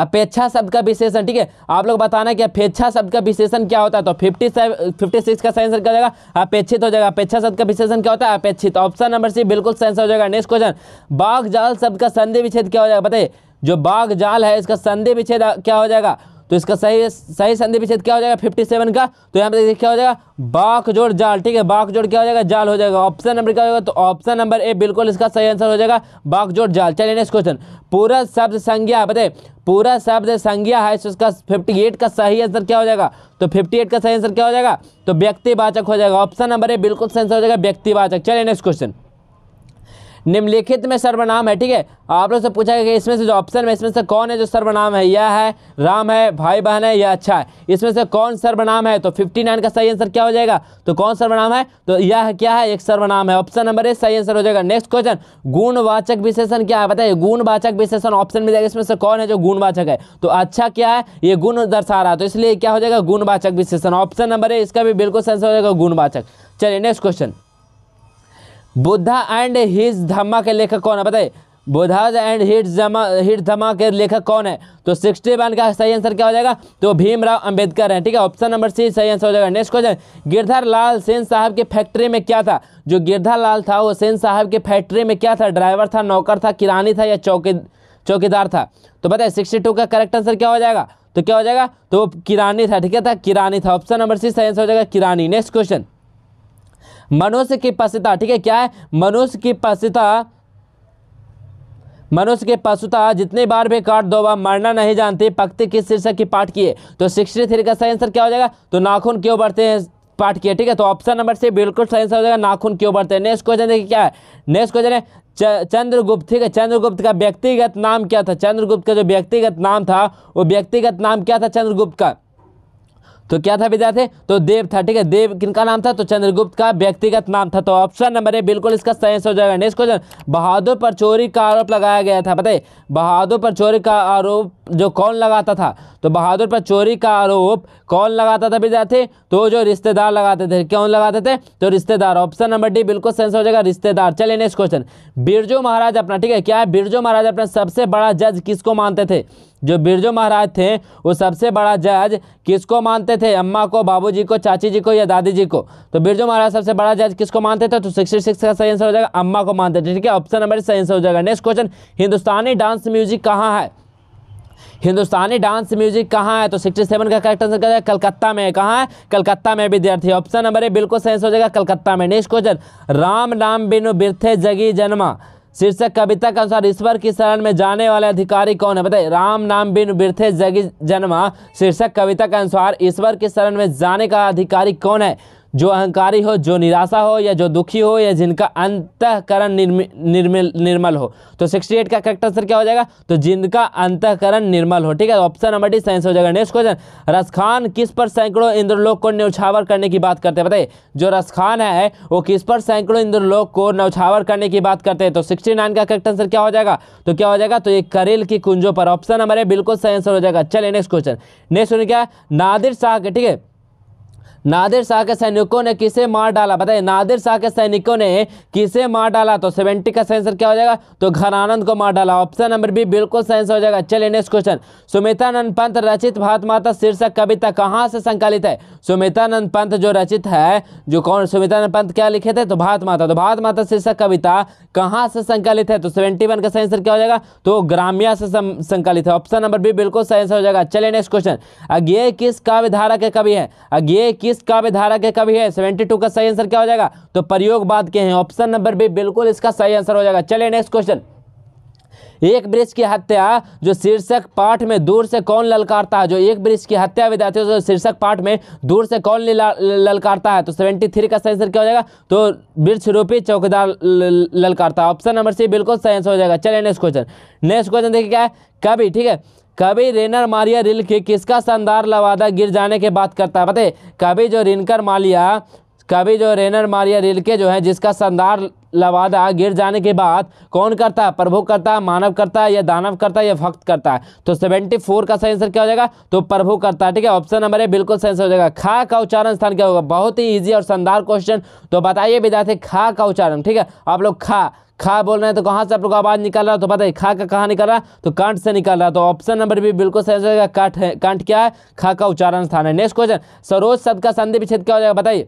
अपेक्षा शब्द का विशेषण ठीक है आप लोग बताना कि अपेक्षा शब्द का विशेषण क्या होता है तो फिफ्टी फिफ्टी सिक्स का सही आंसर क्या जाएगा अपेक्षित हो जाएगा अपेक्षा शब्द का विशेषण क्या होता है अपेक्षित ऑप्शन नंबर सी बिल्कुल सही आंसर हो जाएगा नेक्स्ट क्वेश्चन बाघ जाल शब्द का संधि विच्छेद क्या हो जाएगा बताइए जो बाघ जाल है इसका संधि विच्छेद क्या हो जाएगा तो इसका सही सही संधि विच्छेद क्या हो जाएगा फिफ्टी सेवन का तो यहाँ पर देखिए क्या हो जाएगा बाक जोड़ जाल ठीक है बाक जोड़ क्या हो जाएगा जाल हो जाएगा ऑप्शन नंबर क्या होगा तो ऑप्शन नंबर ए बिल्कुल इसका सही आंसर हो जाएगा बाक जोड़ जाल चलिए नेक्स्ट क्वेश्चन पूरा शब्द संज्ञा बताए पूरा शब्द संज्ञा है तो इसका एट का सही आंसर क्या हो जाएगा तो 58 का सही आंसर क्या हो जाएगा तो व्यक्तिवाचक हो जाएगा ऑप्शन नंबर ए बिल्कुल सही आंसर हो जाएगा व्यक्तिवाचक चलिए नेक्स्ट क्वेश्चन निम्नलिखित में सर्वनाम है ठीक है आप लोग से पूछा गया कि इसमें से जो ऑप्शन है इसमें से कौन है जो सर्वनाम है यह है राम है भाई बहन है यह अच्छा है इसमें से कौन सर्वनाम है तो फिफ्टी नाइन का सही आंसर क्या हो जाएगा तो कौन सर्वनाम है तो यह क्या है एक सर्वनाम है ऑप्शन नंबर ए सही आंसर हो जाएगा नेक्स्ट क्वेश्चन गुणवाचक विशेषण क्या है बताइए गुणवाचक विशेषण ऑप्शन मिल जाएगा इसमें से कौन है जो गुणवाचक है तो अच्छा क्या है ये गुण दर्शा रहा है तो इसलिए क्या हो जाएगा गुणवाचक विशेषण ऑप्शन नंबर ए इसका भी बिल्कुल सही हो जाएगा गुणवाचक चलिए next question Buddha and his Dhamma के लेखक कौन है बताइए बुधा एंड हिट जमा हिट धमा के लेखक कौन है तो सिक्सटी वन का सही आंसर क्या हो जाएगा तो भीमराव अंबेडकर है ठीक है ऑप्शन नंबर सी सही आंसर हो जाएगा नेक्स्ट क्वेश्चन गिरधर लाल सेन साहब की फैक्ट्री में क्या था जो गिरधर लाल था वो सेन साहब की फैक्ट्री में क्या था ड्राइवर था नौकर था किरानी था या चौकी चौकीदार था तो बताए सिक्सटी टू का करेक्ट आंसर क्या हो जाएगा तो क्या हो जाएगा तो वो किरानी था ठीक है था तो किरानी था ऑप्शन नंबर सी सही आंसर हो जाएगा किरानी नेक्स्ट क्वेश्चन मनुष्य की पशुता ठीक है क्या है मनुष्य की पशुता मनुष्य के पशुता जितने बार भी काट दो वह मरना नहीं जानते पक्ति किस शीर्षक की पाठ किए तो सिक्सटी थ्री का सही आंसर क्या हो जाएगा तो नाखून क्यों बढ़ते हैं पाठ किए ठीक है तो ऑप्शन नंबर सी बिल्कुल सही आंसर हो जाएगा नाखून क्यों बढ़ते हैं नेक्स्ट क्वेश्चन देखिए क्या है नेक्स्ट क्वेश्चन है चंद्रगुप्त ठीक है चंद्रगुप्त का व्यक्तिगत नाम क्या था चंद्रगुप्त का जो व्यक्तिगत नाम था वो व्यक्तिगत नाम क्या था चंद्रगुप्त का तो क्या था विद्यार्थी तो देव था ठीक है देव किनका नाम था तो चंद्रगुप्त का व्यक्तिगत नाम था तो ऑप्शन नंबर है बिल्कुल इसका सही हो जाएगा नेक्स्ट क्वेश्चन बहादुर पर चोरी का आरोप लगाया गया था बताइए बहादुर पर चोरी का आरोप जो कौन लगाता था तो बहादुर पर चोरी का आरोप कौन लगाता था विद्यार्थी तो जो रिश्तेदार लगाते थे कौन लगाते थे तो रिश्तेदार ऑप्शन नंबर डी बिल्कुल सेंस हो जाएगा रिश्तेदार चलिए नेक्स्ट क्वेश्चन बिरजू महाराज अपना ठीक है क्या है बिरजू महाराज अपना सबसे बड़ा जज किसको मानते थे जो बिरजू महाराज थे वो सबसे बड़ा जज किसको मानते थे अम्मा को बाबूजी को चाची जी को या दादी जी को तो बिरजू महाराज सबसे बड़ा जज किसको मानते थे तो सिक्सटी सिक्स का सही आंसर हो जाएगा अम्मा को मानते थे ठीक है ऑप्शन नंबर सही आंसर हो जाएगा next question Hindustani dance music कहाँ है हिंदुस्तानी डांस म्यूजिक कहाँ है तो 67 का करेक्ट आंसर क्या कलकत्ता में है कहाँ है कलकत्ता में विद्यार्थी ऑप्शन नंबर ए बिल्कुल सही हो जाएगा कलकत्ता में नेक्स्ट क्वेश्चन राम नाम बिनु बिरथे जगी जन्मा शीर्षक कविता के अनुसार ईश्वर की शरण में जाने वाले अधिकारी कौन है बताइए राम नाम बिन बिरथे जगी जन्मा शीर्षक कविता के अनुसार ईश्वर की शरण में जाने का अधिकारी कौन है जो अहंकारी हो जो निराशा हो या जो दुखी हो या जिनका अंतकरण निर्मल निर्मल हो तो 68 का करेक्ट आंसर क्या हो जाएगा तो जिनका अंतकरण निर्मल हो ठीक है ऑप्शन नंबर डी साइंस हो जाएगा नेक्स्ट क्वेश्चन रसखान किस पर सैकड़ों इंद्रलोक को न्यौछावर करने की बात करते हैं बताइए जो रसखान है वो किस पर सैकड़ों इंद्रलोक को नौछावर करने की बात करते हैं तो सिक्सटी का करेक्ट आंसर क्या हो जाएगा तो क्या हो जाएगा तो ये करेल की कुंजों पर ऑप्शन नंबर है बिल्कुल सही आंसर हो जाएगा चलिए नेक्स्ट क्वेश्चन नेक्स्ट क्या नादिर शाह ठीक है नादिर शाह के सैनिकों ने किसे मार डाला बताइए नादिर शाह के सैनिकों ने किसे मार डाला तो सेवेंटी का सेंसर क्या हो जाएगा तो घनानंद को मार डाला ऑप्शन नंबर बी बिल्कुल सही हो जाएगा चलिए नेक्स्ट क्वेश्चन सुमितानंद पंत रचित भारत माता शीर्षक कविता कहाँ से संकलित है सुमितानंद पंत जो रचित है जो कौन सुमितानंद पंत क्या लिखे थे तो भारत माता तो भारत माता शीर्षक कविता कहाँ से संकलित है तो सेवेंटी वन का सही आंसर क्या हो जाएगा तो ग्राम्या से संकलित है ऑप्शन नंबर बी बिल्कुल सही हो जाएगा चलिए नेक्स्ट क्वेश्चन अज्ञे किस काव्य धारा के कवि है अज्ञे किस किस काव्य धारा के कवि है सेवेंटी टू का सही आंसर क्या हो जाएगा तो प्रयोग बाद के हैं ऑप्शन नंबर बी बिल्कुल इसका सही आंसर हो जाएगा चलिए नेक्स्ट क्वेश्चन एक ब्रिज की हत्या जो शीर्षक पाठ में दूर से कौन ललकारता है जो एक ब्रिज की हत्या विद्यार्थियों जो शीर्षक पाठ में दूर से कौन ललकारता है तो सेवेंटी थ्री का सही आंसर क्या हो जाएगा तो वृक्ष रूपी चौकीदार ललकारता है ऑप्शन नंबर सी बिल्कुल सही आंसर हो जाएगा चलिए नेक्स्ट क्वेश्चन नेक्स्ट क्वेश्चन देखिए क्या है कभी ठीक है कभी रेनर मारिया रिल के किसका शानदार लवादा गिर जाने के बात करता है बताए कभी जो रिनकर मालिया कभी जो रेनर मारिया रिल के जो है जिसका शानदार लवादा गिर जाने के बाद कौन करता है प्रभु करता है मानव करता है या दानव करता है या भक्त करता है तो सेवेंटी फोर का सही आंसर क्या हो जाएगा तो प्रभु करता है ठीक है ऑप्शन नंबर ए बिल्कुल सही आंसर हो जाएगा खा का उच्चारण स्थान क्या होगा बहुत ही ईजी और शानदार क्वेश्चन तो बताइए विद्यार्थी खा का उच्चारण ठीक है आप लोग खा खा बोल रहे हैं तो कहाँ से आप लोग आवाज़ निकाल रहा है तो पता है खा का कहाँ निकाल रहा है तो कांट से निकाल रहा है तो ऑप्शन नंबर भी बिल्कुल सही हो जाएगा कांट है कांट क्या है खा का उच्चारण स्थान है नेक्स्ट क्वेश्चन सरोज शब्द का संधि विच्छेद क्या हो जाएगा बताइए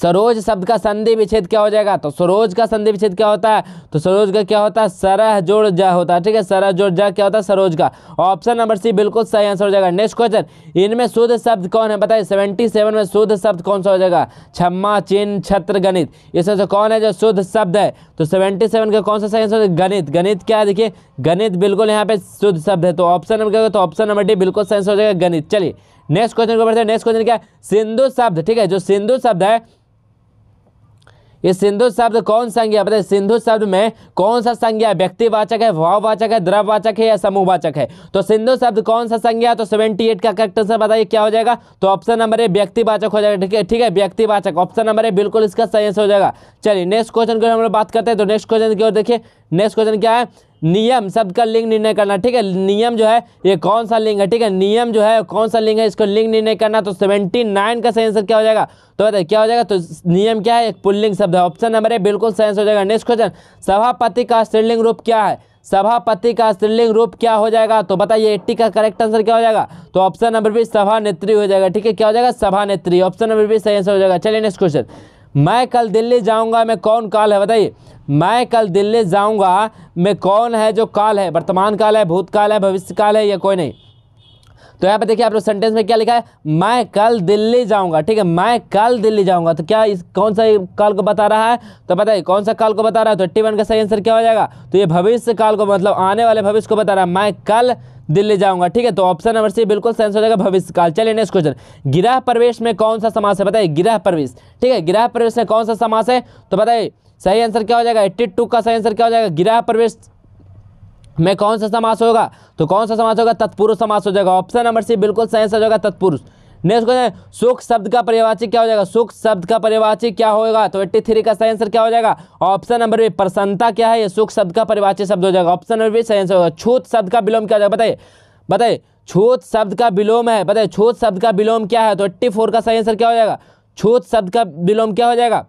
सरोज शब्द का संधि विच्छेद क्या हो जाएगा तो सरोज का संधि विच्छेद क्या होता है तो सरोज का क्या होता है सरह जोड़ जा होता है ठीक है सरह जोड़ जा क्या होता है सरोज का ऑप्शन नंबर सी बिल्कुल सही आंसर हो जाएगा नेक्स्ट क्वेश्चन इनमें शुद्ध शब्द कौन है बताइए सेवेंटी सेवन में शुद्ध शब्द कौन सा हो जाएगा छम्मा चिन्ह छत्र गणित इसमें से कौन है जो शुद्ध शब्द है तो सेवेंटी सेवन का कौन सा सही आंसर गणित गणित क्या देखिए गणित बिल्कुल यहाँ पे शुद्ध शब्द है तो ऑप्शन नंबर क्या तो ऑप्शन नंबर डी बिल्कुल सही आंसर हो जाएगा गणित चलिए नेक्स्ट क्वेश्चन को बढ़ते हैं नेक्स्ट क्वेश्चन क्या सिंधु शब्द ठीक है जो सिंधु शब्द है ये सिंधु शब्द कौन संज्ञा बताए सिंधु शब्द में कौन सा संज्ञा व्यक्तिवाचक है भाववाचक है द्रववाचक है या समूहवाचक है तो सिंधु शब्द कौन सा संज्ञा तो सेवेंटी एट का करेक्ट आंसर बताइए क्या हो जाएगा तो ऑप्शन नंबर ए व्यक्तिवाचक हो जाएगा ठीक है ठीक है व्यक्तिवाचक ऑप्शन नंबर ए बिल्कुल इसका सही आंसर हो जाएगा चलिए नेक्स्ट क्वेश्चन की हम लोग बात करते हैं तो नेक्स्ट क्वेश्चन की ओर देखिए नेक्स्ट क्वेश्चन क्या है नियम शब्द का लिंग निर्णय करना ठीक है नियम जो है ये कौन सा लिंग है ठीक है नियम जो है कौन सा लिंग है इसको लिंग निर्णय करना तो सेवेंटी नाइन का सही आंसर क्या हो जाएगा तो बताए क्या हो जाएगा तो नियम क्या है एक पुल्लिंग शब्द है ऑप्शन नंबर है बिल्कुल सही आंसर हो जाएगा नेक्स्ट क्वेश्चन सभापति का स्त्रीलिंग रूप क्या है सभापति का स्त्रीलिंग रूप क्या हो जाएगा तो बताइए एट्टी का करेक्ट आंसर क्या हो जाएगा तो ऑप्शन नंबर बी सभा नेत्री हो जाएगा ठीक है क्या हो जाएगा सभा नेत्री ऑप्शन नंबर बी सही आंसर हो जाएगा चलिए नेक्स्ट क्वेश्चन मैं कल दिल्ली जाऊंगा मैं कौन काल है बताइए मैं कल दिल्ली जाऊंगा मैं कौन है जो काल है वर्तमान काल है भूतकाल है भविष्य काल है या कोई नहीं तो यहाँ पर देखिए आप लोग सेंटेंस में क्या लिखा है मैं कल दिल्ली जाऊंगा ठीक है मैं कल दिल्ली जाऊंगा तो क्या इस कौन सा काल को बता रहा है तो बताइए कौन सा काल को बता रहा है तो एट्टी वन का सही आंसर क्या हो जाएगा तो ये भविष्य काल को मतलब आने वाले भविष्य को बता रहा है मैं कल दिल्ली जाऊंगा ठीक है तो ऑप्शन नंबर सी बिल्कुल सेंस हो जाएगा काल चलिए नेक्स्ट क्वेश्चन गिरह प्रवेश में कौन सा समास है बताइए गिरह प्रवेश ठीक है गिरह प्रवेश में कौन सा समास है तो बताइए सही आंसर क्या हो जाएगा एट्टी टू का सही आंसर क्या हो जाएगा गिरह प्रवेश में कौन सा समास होगा तो कौन सा समास होगा तत्पुरुष समास हो जाएगा ऑप्शन नंबर सी बिल्कुल सही आंसर होगा तत्पुरुष नेक्स्ट क्वेश्चन सुख शब्द का परिभाषिक क्या हो जाएगा सुख शब्द का परिभाषिक क्या होगा तो एट्टी थ्री का सही आंसर क्या हो जाएगा ऑप्शन नंबर बी प्रसन्नता क्या है ये सुख शब्द का परिभाषिक शब्द हो जाएगा ऑप्शन नंबर बी सही आंसर होगा छूत शब्द का विलोम क्या हो जाएगा बताइए बताइए छूत शब्द का विलोम है बताइए छूत शब्द का विलोम क्या है तो एट्टी फोर का सही आंसर क्या हो जाएगा छूत शब्द का विलोम क्या हो जाएगा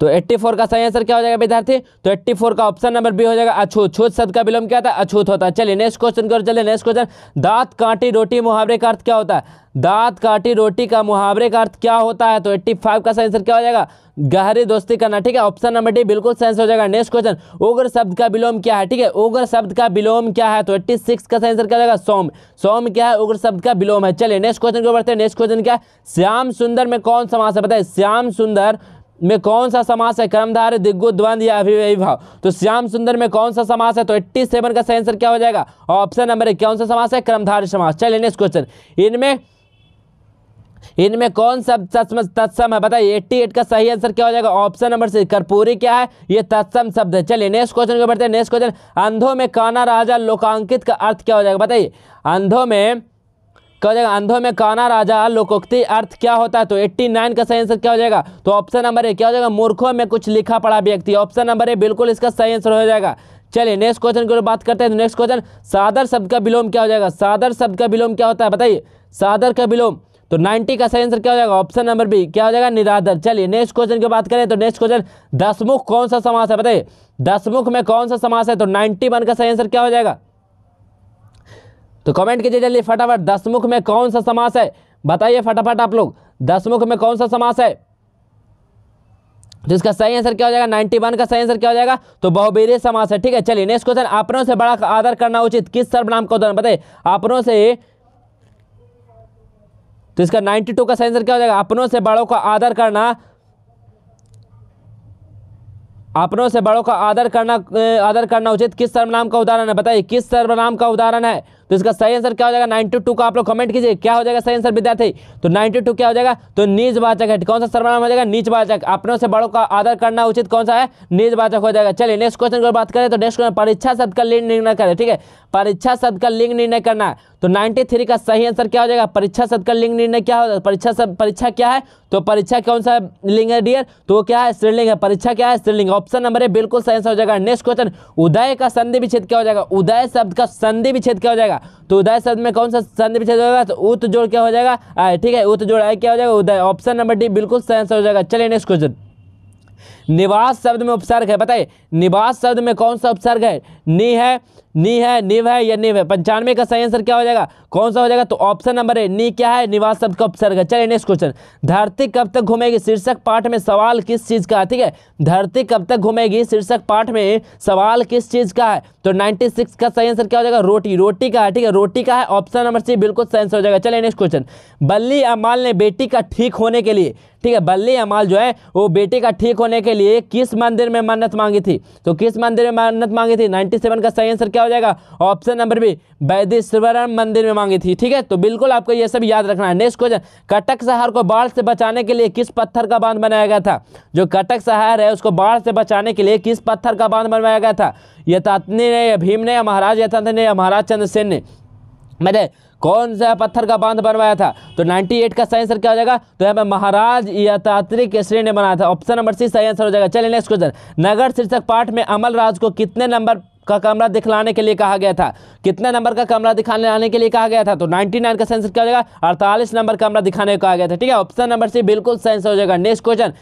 तो 84 का सही आंसर क्या हो जाएगा विद्यार्थी तो 84 का ऑप्शन नंबर बी हो जाएगा अछूत छूत शब्द का विलोम क्या था अछूत होता है चलिए नेक्स्ट क्वेश्चन करो चलिए नेक्स्ट क्वेश्चन दांत कांटी रोटी मुहावरे का अर्थ क्या होता है दांत कांटी रोटी का मुहावरे का अर्थ क्या होता है तो 85 का सही आंसर क्या हो जाएगा गहरी दोस्ती करना ठीक है ऑप्शन नंबर डी बिल्कुल सेंस हो जाएगा नेक्स्ट क्वेश्चन उग्र शब्द का विलोम क्या है ठीक है उग्र शब्द का विलोम क्या है तो एट्टी सिक्स का आंसर क्या जाएगा सोम सोम क्या है उग्र शब्द का विलोम है चलिए नेक्स्ट क्वेश्चन को बढ़ते हैं नेक्स्ट क्वेश्चन क्या है श्याम सुंदर में कौन समास है बताए श्याम सुंदर में कौन सा समास है कर्मधार दिग्गु द्वंद या अभिव्ययी भाव तो श्याम सुंदर में कौन सा समास है तो एट्टी सेवन का सही आंसर क्या हो जाएगा ऑप्शन नंबर एक कौन सा समास है कर्मधार समास चलिए नेक्स्ट क्वेश्चन इनमें इनमें कौन सा तत्सम तत्सम है बताइए एट्टी एट का सही आंसर क्या हो जाएगा ऑप्शन नंबर सी कर्पूरी क्या है ये तत्सम शब्द है चलिए नेक्स्ट क्वेश्चन को बढ़ते हैं नेक्स्ट क्वेश्चन अंधों में काना राजा लोकांकित का अर्थ क्या हो जाएगा बताइए अंधों में क्या जाएगा अंधों में काना राजा लोकोक्ति अर्थ क्या होता है तो एट्टी नाइन का सही आंसर क्या हो जाएगा तो ऑप्शन नंबर ए क्या हो जाएगा मूर्खों में कुछ लिखा पड़ा व्यक्ति ऑप्शन नंबर ए बिल्कुल इसका सही आंसर हो जाएगा चलिए नेक्स्ट क्वेश्चन की बात करते हैं तो नेक्स्ट क्वेश्चन सादर शब्द का विलोम क्या हो जाएगा सादर शब्द का विलोम क्या होता है बताइए सादर का विलोम तो 90 का सही आंसर क्या हो जाएगा ऑप्शन नंबर बी क्या हो जाएगा निराधर चलिए नेक्स्ट क्वेश्चन की बात करें तो नेक्स्ट क्वेश्चन दसमुख कौन सा समास है बताइए दसमुख में कौन सा समास है तो 91 का सही आंसर क्या हो जाएगा तो कमेंट कीजिए जल्दी फटाफट दसमुख में कौन सा समास है बताइए फटाफट आप लोग दसमुख में कौन सा समास है तो इसका सही आंसर क्या हो जाएगा नाइनटी वन का सही आंसर क्या हो जाएगा तो बहुबेरी समास है ठीक है चलिए नेक्स्ट क्वेश्चन आपनों से बड़ा आदर करना उचित किस सर्वनाम का उदाहरण बताइए आपनों से तो इसका नाइन्टी टू का सही आंसर क्या हो जाएगा अपनों से बड़ों का आदर करना अपनों से बड़ों का आदर करना आदर करना उचित किस सर्वनाम का उदाहरण है बताइए किस सर्वनाम का उदाहरण है तो इसका सही आंसर क्या हो जाएगा नाइन्टी टू का आप लोग कमेंट कीजिए क्या हो जाएगा सही आंसर विद्यार्थी तो नाइन्टी टू क्या हो जाएगा तो निजवाचक है कौन सा सर्वनाम हो जाएगा वाचक अपनों से बड़ों का आदर करना उचित कौन सा है निजवाचक हो जाएगा चलिए नेक्स्ट क्वेश्चन की बात करें तो नेक्स्ट क्वेश्चन परीक्षा शब्द का लिंग निर्णय करें ठीक है परीक्षा शब्द का लिंग निर्णय करना तो थ्री का सही आंसर क्या हो जाएगा परीक्षा शब्द का लिंग निर्णय क्या होगा परीक्षा शब्द परीक्षा क्या है तो परीक्षा कौन सा लिंग है डियर तो क्या है स्त्रीलिंग है परीक्षा क्या है स्त्रीलिंग ऑप्शन नंबर है बिल्कुल सही आंसर हो जाएगा नेक्स्ट क्वेश्चन उदय का संधि विच्छेद क्या हो जाएगा उदय शब्द का संधि विच्छेद क्या हो जाएगा जाएगा तो उदय शब्द में कौन सा संधि विच्छेद होगा तो उत जोड़ क्या हो जाएगा आय ठीक है उत जोड़ आय क्या हो जाएगा उदय ऑप्शन नंबर डी बिल्कुल सही आंसर हो जाएगा चलिए नेक्स्ट क्वेश्चन निवास शब्द में उपसर्ग है बताइए निवास शब्द में कौन सा उपसर्ग है नी है नी है निव है या निव है पंचानवे का सही आंसर क्या हो जाएगा कौन सा हो जाएगा तो ऑप्शन नंबर ए नी क्या है निवास शब्द का उपसर्ग है चलिए नेक्स्ट क्वेश्चन धरती कब तक घूमेगी शीर्षक पाठ में सवाल किस चीज़ का है ठीक है धरती कब तक घूमेगी शीर्षक पाठ में सवाल किस चीज़ का है तो नाइनटी सिक्स का सही आंसर क्या हो जाएगा रोटी रोटी का है ठीक है रोटी का है ऑप्शन नंबर सी बिल्कुल सही आंसर हो जाएगा चलिए नेक्स्ट क्वेश्चन बल्ली अमाल ने बेटी का ठीक होने के लिए ठीक है बल्ली अमाल जो है वो बेटी का ठीक होने के लिए किस मंदिर में मन्नत मांगी थी तो किस मंदिर में मन्नत मांगी थी ट्वेंटी सेवन का सही आंसर क्या हो जाएगा ऑप्शन नंबर बी वैदेश्वर मंदिर में मांगी थी ठीक है तो बिल्कुल आपको यह सब याद रखना है नेक्स्ट क्वेश्चन कटक शहर को बाढ़ से बचाने के लिए किस पत्थर का बांध बनाया गया था जो कटक शहर है उसको बाढ़ से बचाने के लिए किस पत्थर का बांध बनवाया गया था यथातने ने या भीम ने या महाराज यथात ने या महाराज चंद्रसेन ने मैंने कौन सा पत्थर का बांध बनवाया था तो 98 का सही आंसर क्या हो जाएगा तो यहाँ पर महाराज यात्री केसरी ने बनाया था ऑप्शन नंबर सी सही आंसर हो जाएगा चलिए नेक्स्ट क्वेश्चन नगर शीर्षक पाठ में अमल राज को कितने नंबर का कमरा दिखलाने के लिए कहा गया था कितने नंबर का कमरा दिखाने आने के लिए कहा गया था तो 99 का सेंसर क्या हो जाएगा अड़तालीस नंबर कमरा दिखाने को कहा गया था ठीक है ऑप्शन नंबर सी बिल्कुल सेंस हो जाएगा नेक्स्ट क्वेश्चन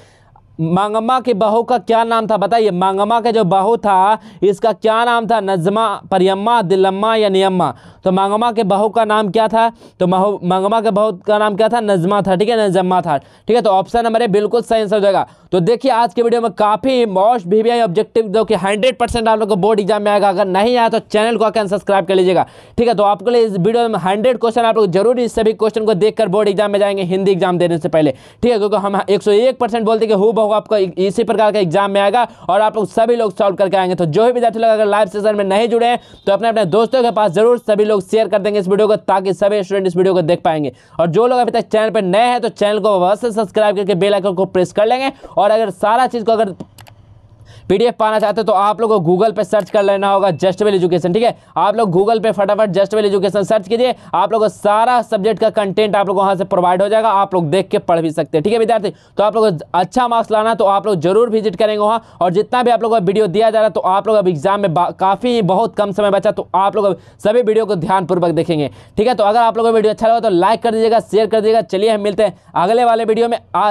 मांगम्मा के बहू का क्या नाम था बताइए मांगम्मा का जो बहू था इसका क्या नाम था नजमा परियम्मा दिलम्मा या नियम्मा तो मांगम्मा के बहू का नाम क्या था तो मांगम्मा के बहू का नाम क्या था नजमा था ठीक है नजम्मा था ठीक है तो ऑप्शन नंबर है बिल्कुल सही आंसर हो जाएगा तो देखिए आज के वीडियो में काफ़ी मोस्ट भी ऑब्जेक्टिव जो कि हंड्रेड परसेंट आप लोग को बोर्ड एग्जाम में आएगा अगर नहीं आया तो चैनल को आकर सब्सक्राइब कर लीजिएगा ठीक है तो आपके लिए इस वीडियो में हंड्रेड क्वेश्चन आप लोग जरूर इस सभी क्वेश्चन को देखकर बोर्ड एग्जाम में जाएंगे हिंदी एग्जाम देने से पहले ठीक है क्योंकि हम एक बोलते कि हु होगा आपको इसी प्रकार का एग्जाम में आएगा और आप लोग सभी लोग सॉल्व करके आएंगे तो जो भी विद्यार्थी लोग अगर लाइव सेशन में नहीं जुड़े हैं तो अपने अपने दोस्तों के पास जरूर सभी लोग शेयर कर देंगे इस वीडियो को ताकि सभी स्टूडेंट इस वीडियो को देख पाएंगे और जो लोग अभी तक चैनल पर नए हैं तो चैनल को अवश्य सब्सक्राइब करके बेलाइकन को प्रेस कर लेंगे और अगर सारा चीज़ को अगर पीडीएफ पाना चाहते हो तो आप लोगों को गूगल पे सर्च कर लेना होगा जस्ट वेल एजुकेशन ठीक है आप लोग गूगल पे फटाफट जस्ट वेल एजुकेशन सर्च कीजिए आप लोगों को सारा सब्जेक्ट का कंटेंट आप लोग वहां से प्रोवाइड हो जाएगा आप लोग देख के पढ़ भी सकते हैं ठीक है विद्यार्थी तो आप लोग अच्छा मार्क्स लाना तो आप लोग जरूर विजिट करेंगे वहाँ और जितना भी आप लोगों का वीडियो दिया जा रहा तो आप लोग अब एग्जाम में काफ़ी बहुत कम समय बचा तो आप लोग सभी वीडियो को ध्यानपूर्वक देखेंगे ठीक है तो अगर आप लोगों का वीडियो अच्छा लगा तो लाइक कर दीजिएगा शेयर कर दीजिएगा चलिए हम मिलते हैं अगले वाले वीडियो में आज